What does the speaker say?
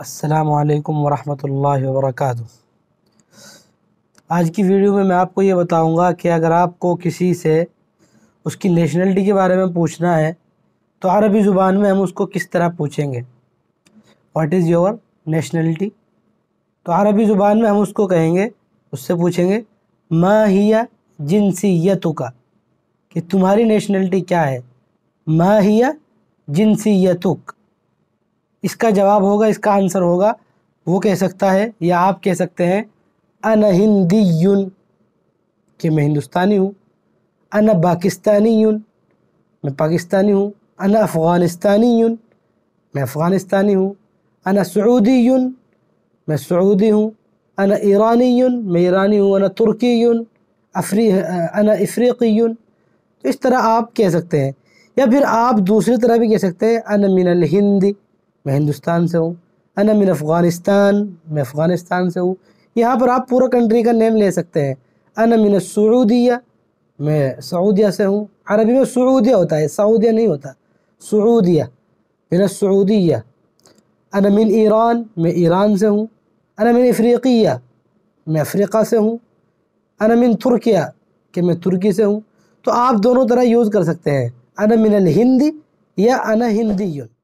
असलकम वरहमल वरक आज की वीडियो में मैं आपको ये बताऊंगा कि अगर आपको किसी से उसकी नेशनलिटी के बारे में पूछना है तो अरबी ज़ुबान में हम उसको किस तरह पूछेंगे वाट इज़ योर नेशनलिटी तो अरबी ज़ुबान में हम उसको कहेंगे उससे पूछेंगे हिया जिनसीयत का कि तुम्हारी नेशनलिटी क्या है हिया जिनसीयतुक इसका जवाब होगा इसका आंसर होगा वो कह सकता है या आप कह सकते हैं अन हिंदी यून कि मैं हिंदुस्तानी हूँ अन पाकिस्तानी यून मैं पाकिस्तानी हूँ अन अफ़गानिस्तानी यून मैं अफ़गानिस्तानी हूँ अन सऊदी यून मैं सऊदी हूँ अन ईरानी यून मैं ईरानी हूँ अन तुर्की यून अफ्री अन अफ्रीकी यून तो इस तरह आप कह सकते हैं या फिर आप दूसरी तरह भी कह सकते हैं अन मिनल हिंदी मैं हिंदुस्तान से हूँ अन मिन अफ़गानिस्तान मैं अफ़गानिस्तान से हूँ यहाँ पर आप पूरा कंट्री का नेम ले सकते हैं अना मिन सऊदिया मैं सऊदिया से हूँ अरबी में सऊदिया होता है सऊदिया नहीं होता सऊदिया मिन सऊदिया अना मिन ईरान मैं ईरान से हूँ अना मिन अफ्रीकिया मैं अफ्रीका से हूँ अना मिन तुर्किया कि मैं तुर्की से हूँ तो आप दोनों तरह यूज़ कर सकते हैं अना मिन हिंदी या अना हिंदी